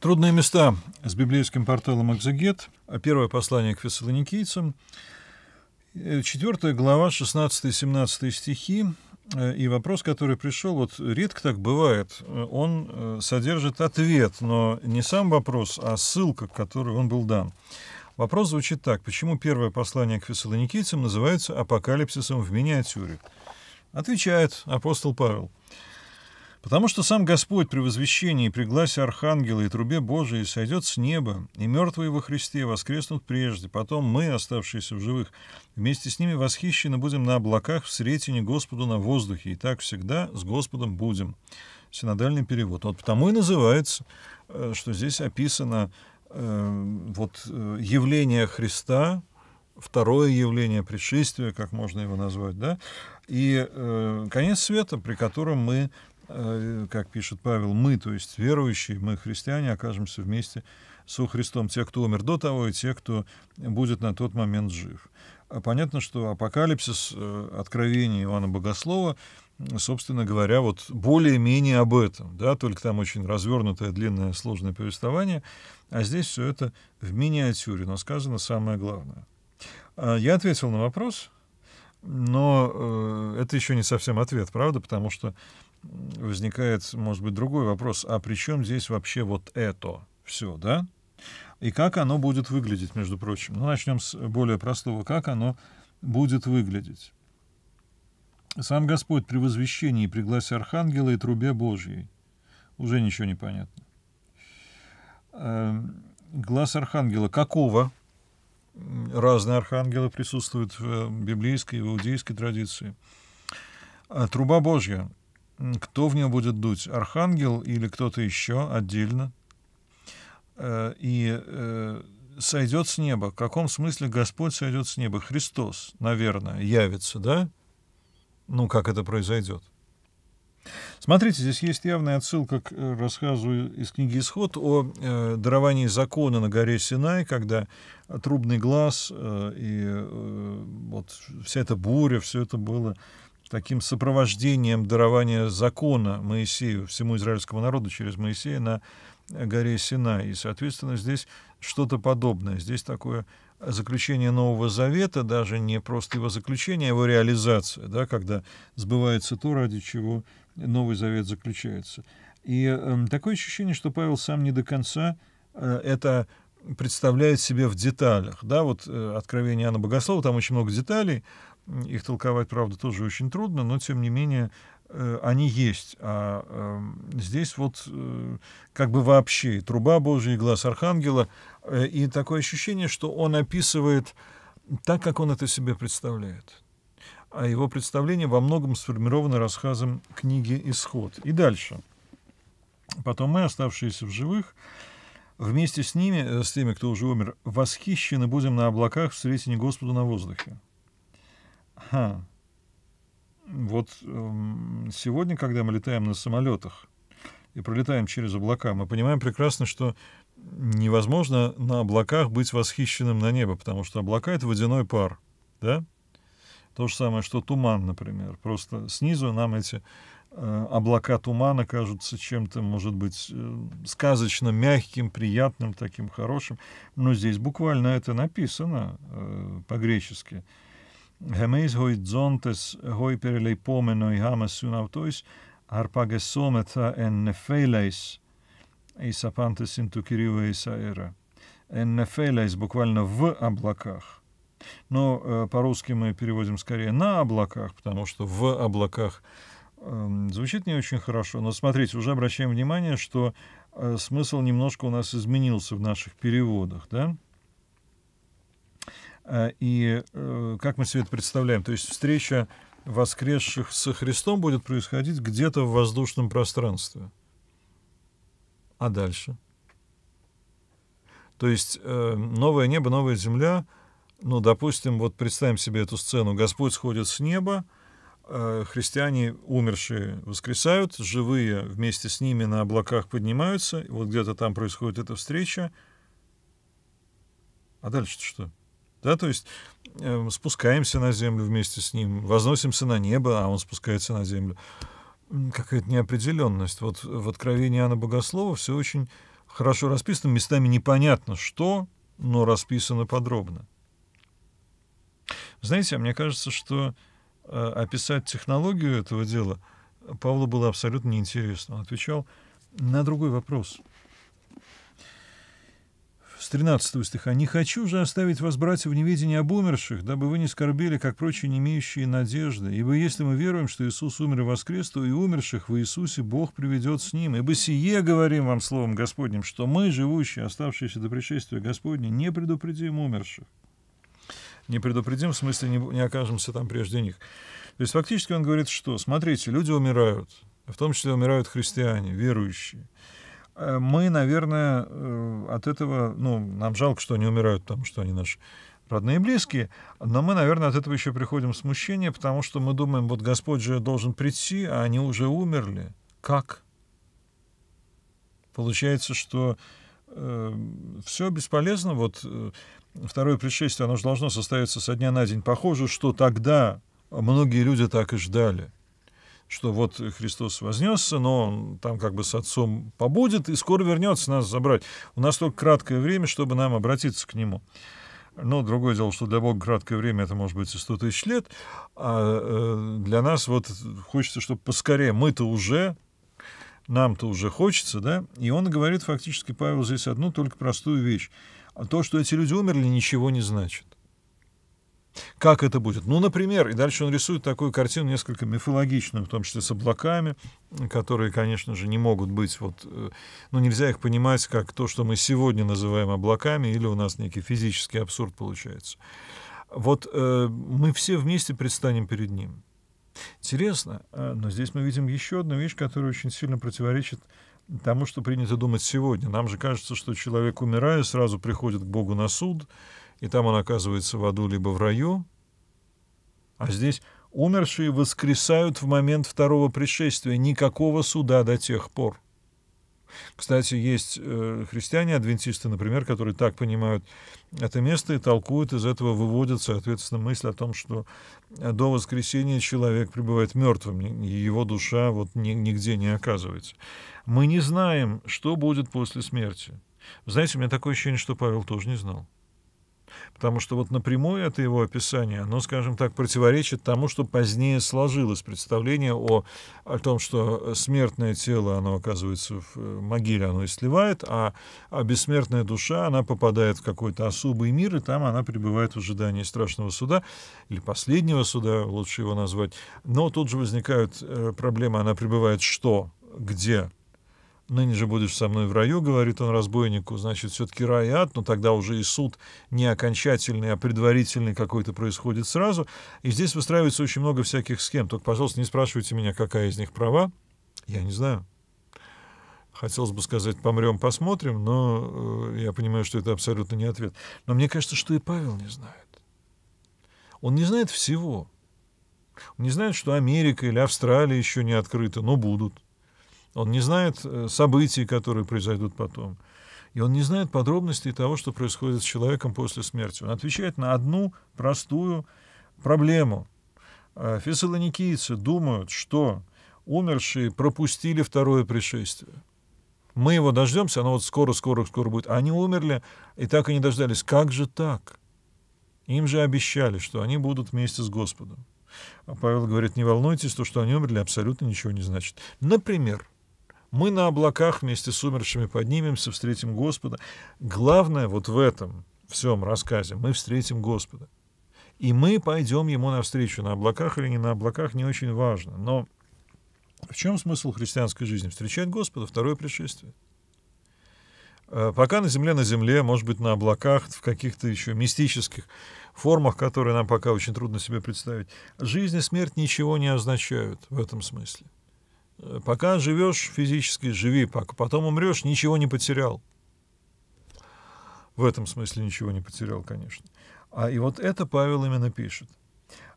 Трудные места с библейским порталом «Экзегет». А первое послание к фессалоникийцам. Э, Четвертая глава, 16-17 стихи. Э, и вопрос, который пришел, вот редко так бывает, э, он содержит ответ, но не сам вопрос, а ссылка, к которой он был дан. Вопрос звучит так. Почему первое послание к фессалоникийцам называется «Апокалипсисом в миниатюре»? Отвечает апостол Павел. Потому что сам Господь при возвещении, при гласе Архангела и трубе Божией сойдет с неба, и мертвые во Христе воскреснут прежде, потом мы, оставшиеся в живых, вместе с ними восхищены будем на облаках в сретине Господу на воздухе, и так всегда с Господом будем». Синодальный перевод. Вот потому и называется, э, что здесь описано э, вот, э, явление Христа, второе явление предшествия, как можно его назвать, да, и э, конец света, при котором мы Э, как пишет Павел, мы, то есть верующие, мы, христиане, окажемся вместе со Христом. Те, кто умер до того, и те, кто будет на тот момент жив. А понятно, что апокалипсис, э, откровение Иоанна Богослова, собственно говоря, вот более-менее об этом. Да? Только там очень развернутое, длинное, сложное повествование. А здесь все это в миниатюре, но сказано самое главное. А я ответил на вопрос. Но э, это еще не совсем ответ, правда, потому что возникает, может быть, другой вопрос. А при чем здесь вообще вот это все, да? И как оно будет выглядеть, между прочим? Ну, начнем с более простого. Как оно будет выглядеть? Сам Господь при возвещении при гласе Архангела и трубе Божьей. Уже ничего не понятно. Э, глаз Архангела какого? разные архангелы присутствуют в э, библейской и в иудейской традиции. А труба Божья. Кто в нее будет дуть? Архангел или кто-то еще отдельно? Э, и э, сойдет с неба. В каком смысле Господь сойдет с неба? Христос, наверное, явится, да? Ну, как это произойдет? Смотрите, здесь есть явная отсылка к э, рассказу из книги «Исход» о э, даровании закона на горе Синай, когда трубный глаз э, и э, вот вся эта буря, все это было таким сопровождением дарования закона Моисею, всему израильскому народу через Моисея на э, горе Синай. И, соответственно, здесь что-то подобное. Здесь такое заключение Нового Завета, даже не просто его заключение, а его реализация, да, когда сбывается то, ради чего Новый Завет заключается. И э, такое ощущение, что Павел сам не до конца э, это представляет себе в деталях. Да, вот э, Откровение Иоанна Богослова, там очень много деталей, их толковать, правда, тоже очень трудно, но, тем не менее, э, они есть. А э, здесь вот э, как бы вообще труба Божия, и глаз Архангела, э, и такое ощущение, что он описывает так, как он это себе представляет а его представление во многом сформировано рассказом книги «Исход». И дальше. Потом мы, оставшиеся в живых, вместе с ними, э, с теми, кто уже умер, восхищены будем на облаках в встретении Господу на воздухе. Ха. Вот эм, сегодня, когда мы летаем на самолетах и пролетаем через облака, мы понимаем прекрасно, что невозможно на облаках быть восхищенным на небо, потому что облака — это водяной пар, да? — то же самое, что туман, например. Просто снизу нам эти э, облака тумана кажутся чем-то, может быть, э, сказочно мягким, приятным, таким хорошим. Но здесь буквально это написано э, по-гречески. «Хемейс horizontes hoi pereleipomeno hamas sunautois arpagesometa en nefeleis» Исапантес инту Кирилла Исаэра. Эннефелес буквально в облаках. Но э, по-русски мы переводим скорее на облаках, потому что в облаках э, звучит не очень хорошо. Но смотрите, уже обращаем внимание, что э, смысл немножко у нас изменился в наших переводах. Да? Э, и э, как мы себе это представляем? То есть встреча воскресших со Христом будет происходить где-то в воздушном пространстве. А дальше? То есть э, новое небо, новая земля — ну, допустим, вот представим себе эту сцену. Господь сходит с неба, э, христиане умершие воскресают, живые вместе с ними на облаках поднимаются, вот где-то там происходит эта встреча. А дальше-то что? Да, то есть э, спускаемся на землю вместе с ним, возносимся на небо, а он спускается на землю. Какая-то неопределенность. Вот в Откровении Иоанна Богослова все очень хорошо расписано, местами непонятно что, но расписано подробно. Знаете, мне кажется, что э, описать технологию этого дела Павлу было абсолютно неинтересно. Он отвечал на другой вопрос. С 13 стиха. «Не хочу же оставить вас, братья, в неведении об умерших, дабы вы не скорбели, как прочие не имеющие надежды. Ибо если мы веруем, что Иисус умер и воскрес, то и умерших в Иисусе Бог приведет с Ним. Ибо сие говорим вам словом Господним, что мы, живущие, оставшиеся до пришествия Господня, не предупредим умерших» не предупредим, в смысле не, не окажемся там прежде них. То есть фактически он говорит, что, смотрите, люди умирают, в том числе умирают христиане, верующие. Э, мы, наверное, э, от этого, ну, нам жалко, что они умирают, потому что они наши родные и близкие, но мы, наверное, от этого еще приходим в смущение, потому что мы думаем, вот Господь же должен прийти, а они уже умерли. Как? Получается, что э, все бесполезно, вот э, второе пришествие, оно же должно состояться со дня на день. Похоже, что тогда многие люди так и ждали что вот Христос вознесся, но он там как бы с Отцом побудет и скоро вернется нас забрать. У нас только краткое время, чтобы нам обратиться к Нему. Но другое дело, что для Бога краткое время это может быть и 100 тысяч лет, а э, для нас вот хочется, чтобы поскорее. Мы-то уже, нам-то уже хочется, да? И он говорит фактически, Павел, здесь одну только простую вещь. А то, что эти люди умерли, ничего не значит. Как это будет? Ну, например, и дальше он рисует такую картину несколько мифологичную, в том числе с облаками, которые, конечно же, не могут быть вот... Э, ну, нельзя их понимать как то, что мы сегодня называем облаками, или у нас некий физический абсурд получается. Вот э, мы все вместе предстанем перед ним. Интересно, э, но здесь мы видим еще одну вещь, которая очень сильно противоречит тому, что принято думать сегодня. Нам же кажется, что человек, умирая, сразу приходит к Богу на суд, и там он оказывается в аду либо в раю. А здесь умершие воскресают в момент второго пришествия. Никакого суда до тех пор. Кстати, есть э, христиане-адвентисты, например, которые так понимают это место и толкуют, из этого выводят, соответственно, мысль о том, что э, до воскресения человек пребывает мертвым, и его душа вот нигде не оказывается. Мы не знаем, что будет после смерти. Знаете, у меня такое ощущение, что Павел тоже не знал. Потому что вот напрямую это его описание, оно, скажем так, противоречит тому, что позднее сложилось представление о, о том, что смертное тело, оно оказывается в э, могиле, оно истлевает, а, а бессмертная душа, она попадает в какой-то особый мир, и там она пребывает в ожидании страшного суда или последнего суда, лучше его назвать. Но тут же возникают э, проблемы, она пребывает что, где, ныне же будешь со мной в раю, говорит он разбойнику, значит, все-таки рай и ад, но тогда уже и суд не окончательный, а предварительный какой-то происходит сразу. И здесь выстраивается очень много всяких схем. Только, пожалуйста, не спрашивайте меня, какая из них права. Я не знаю. Хотелось бы сказать, помрем, посмотрим, но э, я понимаю, что это абсолютно не ответ. Но мне кажется, что и Павел не знает. Он не знает всего. Он не знает, что Америка или Австралия еще не открыты, но будут. Он не знает э, событий, которые произойдут потом. И он не знает подробностей того, что происходит с человеком после смерти. Он отвечает на одну простую проблему. Э, фессалоникийцы думают, что умершие пропустили второе пришествие. Мы его дождемся, оно вот скоро-скоро-скоро будет. они умерли и так и не дождались. Как же так? Им же обещали, что они будут вместе с Господом. А Павел говорит, не волнуйтесь, то, что они умерли, абсолютно ничего не значит. Например, мы на облаках вместе с умершими поднимемся, встретим Господа. Главное вот в этом всем рассказе мы встретим Господа. И мы пойдем ему навстречу, на облаках или не на облаках, не очень важно. Но в чем смысл христианской жизни? Встречать Господа, второе пришествие. Э, пока на земле, на земле, может быть, на облаках, в каких-то еще мистических формах, которые нам пока очень трудно себе представить. Жизнь и смерть ничего не означают в этом смысле. Э, пока живешь физически, живи, пока потом умрешь, ничего не потерял. В этом смысле ничего не потерял, конечно. А и вот это Павел именно пишет.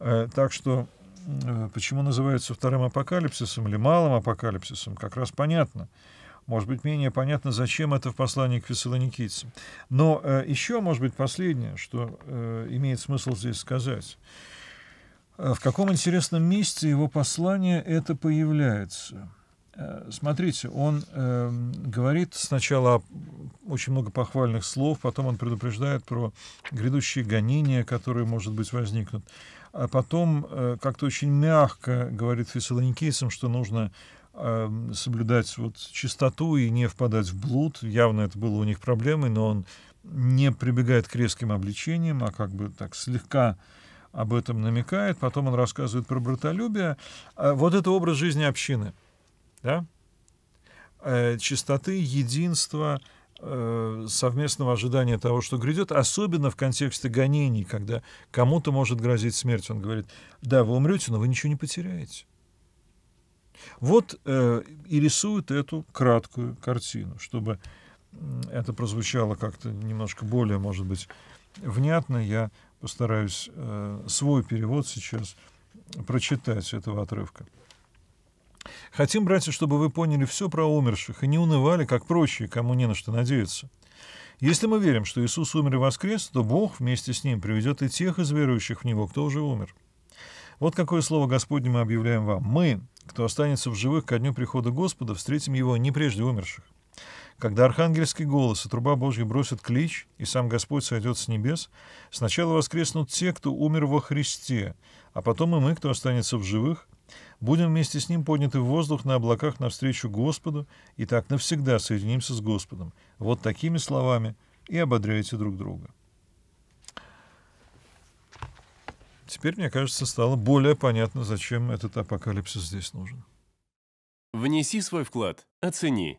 Э, так что э, почему называется вторым апокалипсисом или малым апокалипсисом, как раз понятно. Может быть, менее понятно, зачем это в послании к фессалоникийцам. Но еще, может быть, последнее, что имеет смысл здесь сказать – а в каком интересном месте его послание это появляется? Э, смотрите, он э, говорит сначала очень много похвальных слов, потом он предупреждает про грядущие гонения, которые, может быть, возникнут. А потом э, как-то очень мягко говорит фессалоникийцам, что нужно э, соблюдать вот чистоту и не впадать в блуд. Явно это было у них проблемой, но он не прибегает к резким обличениям, а как бы так слегка об этом намекает, потом он рассказывает про братолюбие. А, вот это образ жизни общины, да? Э, чистоты, единства, э, совместного ожидания того, что грядет, особенно в контексте гонений, когда кому-то может грозить смерть. Он говорит, да, вы умрете, но вы ничего не потеряете. Вот э, и рисует эту краткую картину, чтобы это прозвучало как-то немножко более, может быть, внятно. Я постараюсь э, свой перевод сейчас прочитать этого отрывка. Хотим, братья, чтобы вы поняли все про умерших и не унывали, как прочие, кому не на что надеяться. Если мы верим, что Иисус умер и воскрес, то Бог вместе с Ним приведет и тех из верующих в Него, кто уже умер. Вот какое слово Господне мы объявляем вам. Мы, кто останется в живых ко дню прихода Господа, встретим Его не прежде умерших. Когда архангельский голос и труба Божья бросят клич, и сам Господь сойдет с небес, сначала воскреснут те, кто умер во Христе, а потом и мы, кто останется в живых, будем вместе с Ним подняты в воздух на облаках навстречу Господу, и так навсегда соединимся с Господом. Вот такими словами и ободряйте друг друга. Теперь, мне кажется, стало более понятно, зачем этот апокалипсис здесь нужен. Внеси свой вклад, оцени,